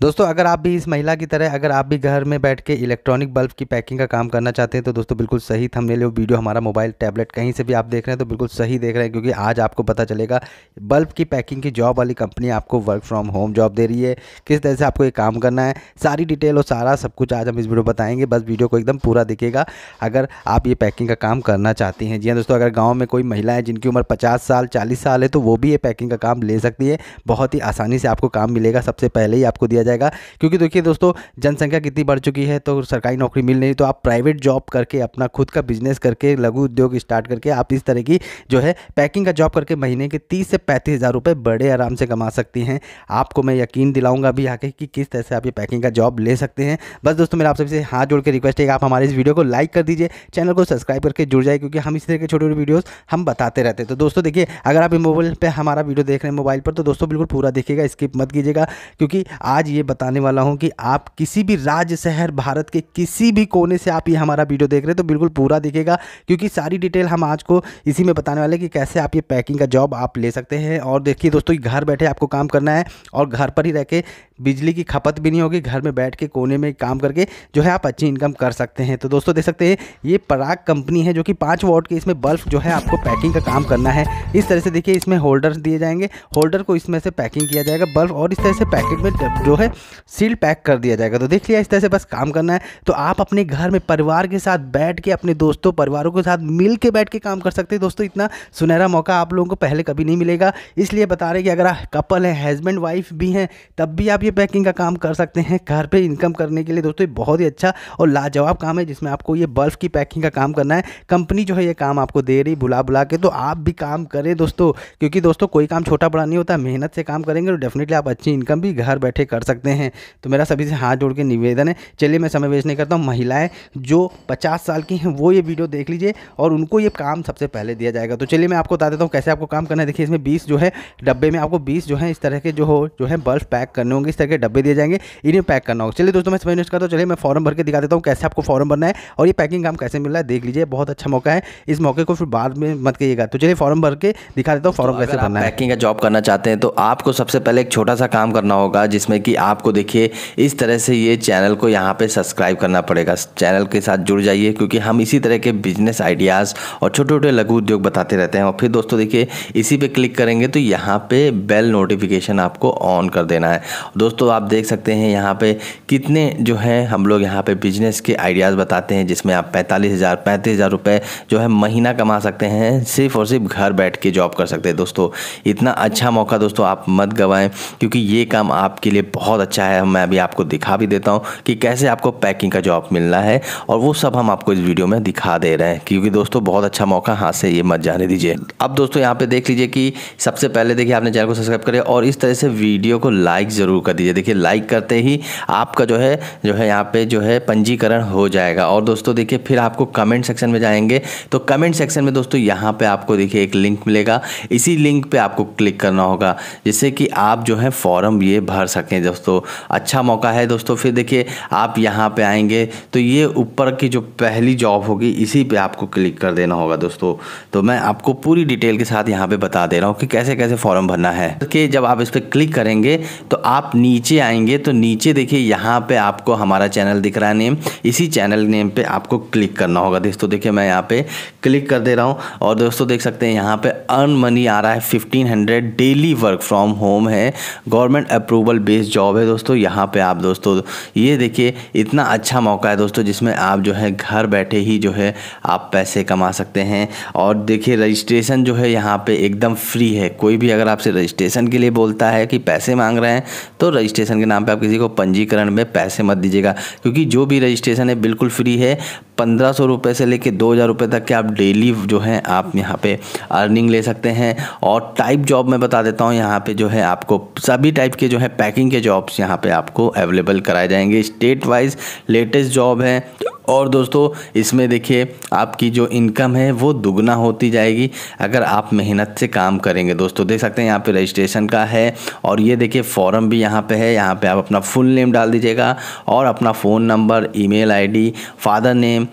दोस्तों अगर आप भी इस महिला की तरह अगर आप भी घर में बैठ के इलेक्ट्रॉनिक बल्ब की पैकिंग का काम करना चाहते हैं तो दोस्तों बिल्कुल सही थम ले वीडियो हमारा मोबाइल टैबलेट कहीं से भी आप देख रहे हैं तो बिल्कुल सही देख रहे हैं क्योंकि आज आपको पता चलेगा बल्ब की पैकिंग की जॉब वाली कंपनी आपको वर्क फ्रॉम होम जॉब दे रही है किस तरह से आपको ये काम करना है सारी डिटेल और सारा सब कुछ आज हम इस वीडियो बताएंगे बस वीडियो को एकदम पूरा दिखेगा अगर आप ये पैकिंग का काम करना चाहती हैं जी हाँ दोस्तों अगर गाँव में कोई महिला है जिनकी उम्र पचास साल चालीस साल है तो वो भी ये पैकिंग का काम ले सकती है बहुत ही आसानी से आपको काम मिलेगा सबसे पहले ही आपको दिया दिया जाएगा क्योंकि देखिए दोस्तों जनसंख्या कितनी बढ़ चुकी है तो सरकारी नौकरी मिल नहीं तो आप प्राइवेट जॉब करके अपना खुद का बिजनेस करके लघु उद्योग स्टार्ट करके आप इस तरह की जो है पैकिंग का जॉब करके महीने के तीस से पैंतीस हज़ार रुपये बड़े आराम से कमा सकती हैं आपको मैं यकीन दिलाऊंगा अभी आके कि किस तरह से आप ये पैकिंग का जॉब ले सकते हैं बस दोस्तों मेरा आप सबसे हाथ जोड़ के रिक्वेस्ट है कि आप हमारे इस वीडियो को लाइक कर दीजिए चैनल को सब्सक्राइब करके जुड़ जाए क्योंकि हम इस तरह के छोटे छोटे वीडियोज़ हम बताते रहते हैं तो दोस्तों देखिए अगर आप मोबाइल पर हमारा वीडियो देख रहे हैं मोबाइल पर तो दोस्तों बिल्कुल पूरा देखिएगा स्किप मत कीजिएगा क्योंकि आज ये बताने वाला हूँ कि आप किसी भी राज्य शहर भारत के किसी भी कोने से आप ये हमारा वीडियो देख रहे हैं तो बिल्कुल पूरा दिखेगा क्योंकि सारी डिटेल हम आज को इसी में बताने वाले कि कैसे आप ये पैकिंग का जॉब आप ले सकते हैं और देखिए दोस्तों घर बैठे आपको काम करना है और घर पर ही रह के बिजली की खपत भी नहीं होगी घर में बैठ के कोने में काम करके जो है आप अच्छी इनकम कर सकते हैं तो दोस्तों देख सकते हैं ये पराग कंपनी है जो कि पाँच वॉट के इसमें बल्ब जो है आपको पैकिंग का काम करना है इस तरह से देखिए इसमें होल्डर दिए जाएंगे होल्डर को इसमें से पैकिंग किया जाएगा बल्ब और इस तरह से पैकेट में जो है सील पैक कर दिया जाएगा तो देख लिया इस तरह से बस काम करना है तो आप अपने घर में परिवार के साथ बैठ के अपने दोस्तों परिवारों के साथ मिल के बैठ के काम कर सकते हैं दोस्तों इतना सुनहरा मौका आप लोगों को पहले कभी नहीं मिलेगा इसलिए बता रहे कि अगर कपल हैं हस्बैंड वाइफ भी हैं तब भी आप ये पैकिंग का काम कर सकते हैं घर पर इनकम करने के लिए दोस्तों बहुत ही अच्छा और लाजवाब काम है जिसमें आपको ये बल्ब की पैकिंग का काम करना है कंपनी जो है ये काम आपको दे रही बुला बुला के तो आप भी काम करें दोस्तों क्योंकि दोस्तों कोई काम छोटा बड़ा नहीं होता मेहनत से काम करेंगे तो डेफिनेटली आप अच्छी इनकम भी घर बैठे कर सकते सकते हैं तो मेरा सभी से हाथ जोड़ के निवेदन है चलिए मैं समय वेस्ट नहीं करता हूँ महिलाएँ जो पचास साल की हैं वो ये वीडियो देख लीजिए और उनको ये काम सबसे पहले दिया जाएगा तो चलिए मैं आपको बता देता हूँ कैसे आपको काम करना है देखिए इसमें बीस जो है डब्बे में आपको बीस जो है इस तरह के जो हो जो है बल्ब पैक करने होंगे इस तरह के डब्बे दिए जाएंगे इन्हें पैक करना होगा चलिए दोस्तों मैं समय वेस्ट करता हूँ चलिए मैं फॉर्म भर के दिखा देता हूँ कैसे आपको फॉर्म भरना है और ये पैकिंग काम कैसे मिल रहा है देख लीजिए बहुत अच्छा मौका है इस मौके को फिर बाद में मत कहिएगा तो चलिए फॉर्म भर के दिखा देता हूँ फॉर्म तो कैसे भरना है पैकिंग का जॉब करना चाहते हैं तो आपको सबसे पहले एक छोटा सा काम करना होगा जिसमें कि आपको देखिए इस तरह से ये चैनल को यहाँ पे सब्सक्राइब करना पड़ेगा चैनल के साथ जुड़ जाइए क्योंकि हम इसी तरह के बिजनेस आइडियाज़ और छोटे छोटे लघु उद्योग बताते रहते हैं और फिर दोस्तों देखिए इसी पे क्लिक करेंगे तो यहाँ पे बेल नोटिफिकेशन आपको ऑन कर देना है दोस्तों आप देख सकते हैं यहाँ पर कितने जो हैं हम लोग यहाँ पर बिजनेस के आइडियाज़ बताते हैं जिसमें आप पैंतालीस हज़ार पैंतीस हज़ार रुपये जो है महीना कमा सकते हैं सिर्फ और सिर्फ घर बैठ के जॉब कर सकते हैं दोस्तों इतना अच्छा मौका दोस्तों आप मत गवाएं क्योंकि ये काम आपके लिए बहुत बहुत अच्छा है मैं अभी आपको दिखा भी देता हूँ कि कैसे आपको पैकिंग का जॉब मिलना है और वो सब हम आपको इस वीडियो में दिखा दे रहे हैं क्योंकि दोस्तों बहुत अच्छा मौका हाथ से ये मत जाने दीजिए अब दोस्तों यहाँ पे देख लीजिए कि सबसे पहले देखिए आपने चैनल को सब्सक्राइब करें और इस तरह से वीडियो को लाइक ज़रूर कर दीजिए देखिए लाइक करते ही आपका जो है जो है यहाँ पे जो है पंजीकरण हो जाएगा और दोस्तों देखिए फिर आपको कमेंट सेक्शन में जाएंगे तो कमेंट सेक्शन में दोस्तों यहाँ पे आपको देखिए एक लिंक मिलेगा इसी लिंक पे आपको क्लिक करना होगा जिससे कि आप जो है फॉर्म ये भर सकें दोस्तों दोस्तों अच्छा मौका है दोस्तों फिर देखिए आप यहाँ पे आएंगे तो ये ऊपर की जो पहली जॉब होगी इसी पे आपको क्लिक कर देना होगा दोस्तों तो मैं आपको पूरी डिटेल के साथ यहाँ पे बता दे रहा हूँ कि कैसे कैसे फॉर्म भरना है कि जब आप इस पर क्लिक करेंगे तो आप नीचे आएंगे तो नीचे देखिए यहाँ पर आपको हमारा चैनल दिख रहा है नेम इसी चैनल नेम पर आपको क्लिक करना होगा दोस्तों देखिए मैं यहाँ पे क्लिक कर दे रहा हूँ और दोस्तों देख सकते हैं यहाँ पर अर्न मनी आ रहा है fifteen hundred daily work from home है government approval based job job है दोस्तों यहाँ पे आप दोस्तों ये देखिए इतना अच्छा मौका है दोस्तों जिसमें आप जो है घर बैठे ही जो है आप पैसे कमा सकते हैं और देखिए रजिस्ट्रेशन जो है यहाँ पे एकदम फ्री है कोई भी अगर आपसे रजिस्ट्रेशन के लिए बोलता है कि पैसे मांग रहे हैं तो रजिस्ट्रेशन के नाम पर आप किसी को पंजीकरण में पैसे मत दीजिएगा क्योंकि जो भी रजिस्ट्रेशन है बिल्कुल फ्री है पंद्रह सौ रुपये से लेकर दो हज़ार रुपये तक के आप डेली जो है आप यहाँ पे अर्निंग ले सकते हैं और टाइप जॉब मैं बता देता हूँ यहाँ पे जो है आपको सभी टाइप के जो है पैकिंग के जॉब जॉब्स यहाँ पे आपको अवेलेबल कराए जाएंगे स्टेट वाइज लेटेस्ट जॉब है और दोस्तों इसमें देखिए आपकी जो इनकम है वो दुगना होती जाएगी अगर आप मेहनत से काम करेंगे दोस्तों देख सकते हैं यहाँ पे रजिस्ट्रेशन का है और ये देखिए फॉर्म भी यहाँ पे है यहाँ पे आप अपना फुल नेम डाल दीजिएगा और अपना phone number email ID father name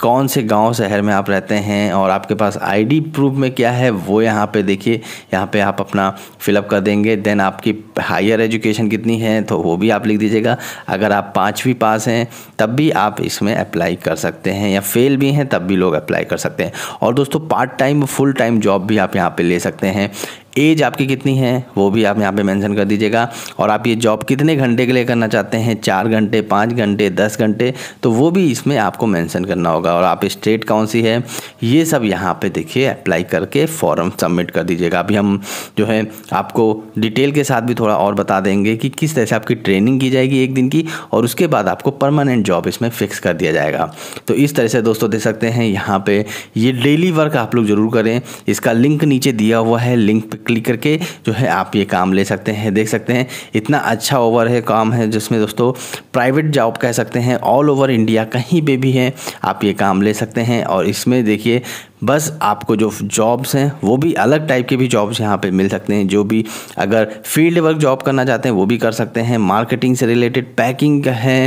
कौन से गांव शहर में आप रहते हैं और आपके पास आईडी प्रूफ में क्या है वो यहाँ पे देखिए यहाँ पे आप अपना फिलअप कर देंगे देन आपकी हायर एजुकेशन कितनी नहीं हैं तो वो भी आप लिख दीजिएगा अगर आप पाँचवीं पास हैं तब भी आप इसमें अप्लाई कर सकते हैं या फेल भी हैं तब भी लोग अप्लाई कर सकते हैं और दोस्तों part time full time job भी आप यहाँ पर ले सकते हैं एज आपकी कितनी है वो भी आप यहाँ पे मेंशन कर दीजिएगा और आप ये जॉब कितने घंटे के लिए करना चाहते हैं चार घंटे पाँच घंटे दस घंटे तो वो भी इसमें आपको मेंशन करना होगा और आप स्टेट कौन सी है ये सब यहाँ पे देखिए अप्लाई करके फॉर्म सबमिट कर दीजिएगा अभी हम जो है आपको डिटेल के साथ भी थोड़ा और बता देंगे कि किस तरह से आपकी ट्रेनिंग की जाएगी एक दिन की और उसके बाद आपको परमानेंट जॉब इसमें फ़िक्स कर दिया जाएगा तो इस तरह से दोस्तों दे सकते हैं यहाँ पर ये डेली वर्क आप लोग ज़रूर करें इसका लिंक नीचे दिया हुआ है लिंक क्लिक करके जो है आप ये काम ले सकते हैं देख सकते हैं इतना अच्छा ओवर है काम है जिसमें दोस्तों प्राइवेट जॉब कह सकते हैं ऑल ओवर इंडिया कहीं पर भी है आप ये काम ले सकते हैं और इसमें देखिए बस आपको जो जॉब्स हैं वो भी अलग टाइप के भी जॉब्स यहाँ पे मिल सकते हैं जो भी अगर फील्ड वर्क जॉब करना चाहते हैं वो भी कर सकते हैं मार्केटिंग से रिलेटेड पैकिंग है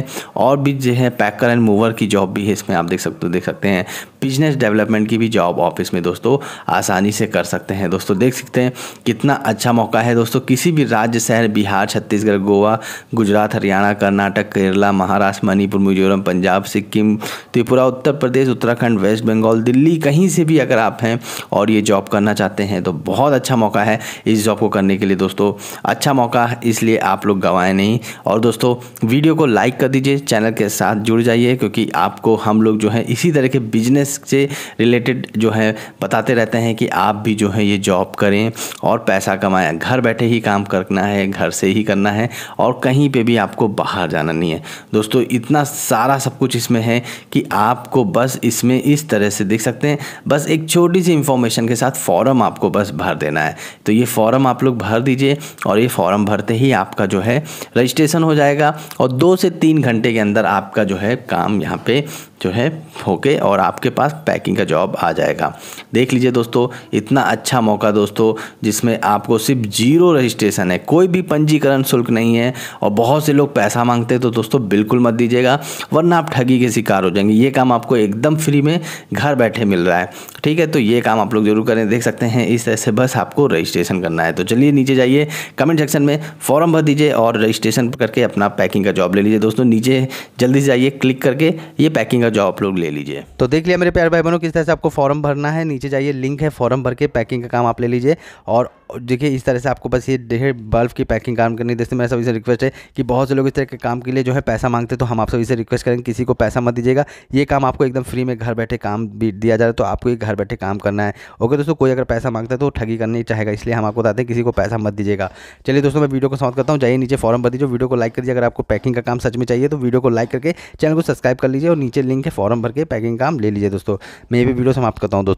और भी जो है पैकर एंड मूवर की जॉब भी है इसमें आप देख सकते हो देख सकते हैं बिजनेस डेवलपमेंट की भी जॉब ऑफिस में दोस्तों आसानी से कर सकते हैं दोस्तों देख सकते हैं कितना अच्छा मौका है दोस्तों किसी भी राज्य शहर बिहार छत्तीसगढ़ गोवा गुजरात हरियाणा कर्नाटक केरला महाराष्ट्र मणिपुर मिजोरम पंजाब सिक्किम त्रिपुरा उत्तर प्रदेश उत्तराखंड वेस्ट बंगाल दिल्ली कहीं से भी अगर आप हैं और ये जॉब करना चाहते हैं तो बहुत अच्छा मौका है इस जॉब को करने के लिए दोस्तों अच्छा मौका इसलिए आप लोग गंवाएं नहीं और दोस्तों वीडियो को लाइक कर दीजिए चैनल के साथ जुड़ जाइए क्योंकि आपको हम लोग जो है इसी तरह के बिजनेस से रिलेटेड जो है बताते रहते हैं कि आप भी जो है ये जॉब करें और पैसा कमाया घर बैठे ही काम करना है घर से ही करना है और कहीं पे भी आपको बाहर जाना नहीं है दोस्तों इतना सारा सब कुछ इसमें है कि आपको बस इसमें इस तरह से देख सकते हैं बस एक छोटी सी इन्फॉर्मेशन के साथ फॉर्म आपको बस भर देना है तो ये फॉर्म आप लोग भर दीजिए और ये फॉर्म भरते ही आपका जो है रजिस्ट्रेशन हो जाएगा और दो से तीन घंटे के अंदर आपका जो है काम यहाँ पे जो है होके और आपके पास पैकिंग का जॉब आ जाएगा देख लीजिए दोस्तों इतना अच्छा मौका दोस्तों जिसमें आपको सिर्फ जीरो रजिस्ट्रेशन है कोई भी पंजीकरण शुल्क नहीं है और बहुत से लोग पैसा मांगते हैं तो दोस्तों बिल्कुल मत दीजिएगा वरना आप ठगी के शिकार हो जाएंगे ये काम आपको एकदम फ्री में घर बैठे मिल रहा है ठीक है तो ये काम आप लोग जरूर करें देख सकते हैं इस तरह से बस आपको रजिस्ट्रेशन करना है तो चलिए नीचे जाइए कमेंट सेक्शन में फॉर्म भर दीजिए और रजिस्ट्रेशन करके अपना पैकिंग का जॉब ले लीजिए दोस्तों नीचे जल्दी से जाइए क्लिक करके ये पैकिंग का मिलेगा जो आप लोग ले लीजिए तो देख लिया मेरे प्यार भाई बहनों किस तरह से आपको फॉर्म भरना है नीचे जाइए लिंक है फॉर्म भर के पैकिंग का काम आप ले लीजिए और देखिए इस तरह से आपको बस ये डेढ़ बल्ब की पैकिंग काम करनी है जैसे मेरा सभी से रिक्वेस्ट है कि बहुत से लोग इस तरह के काम के लिए जो है पैसा मांगते तो हम आप सभी से रिक्वेस्ट करेंगे किसी को पैसा मत दीजिएगा ये काम आपको एकदम फ्री में घर बैठे काम दिया जा रहा है तो आपको ये घर बैठे काम करना है ओके दोस्तों कोई अगर पैसा मांगता है तो ठगी करनी चाहेगा इसलिए हम आपको बताते हैं किसी को पैसा मत दीजिएगा चलिए दोस्तों मैं वीडियो को समाप्त करता हूँ जाइए नीचे फॉर्म भर दीजिए वीडियो को लाइक कर अगर आपको पैकिंग का काम सच में चाहिए तो वीडियो को लाइक करके चैनल को सब्सक्राइब कर लीजिए और नीचे लिंक लिंक के फॉर्म भर के पैकिंग काम ले लीजिए दोस्तों मैं भी वीडियो समाप्त करता हूँ दोस्तों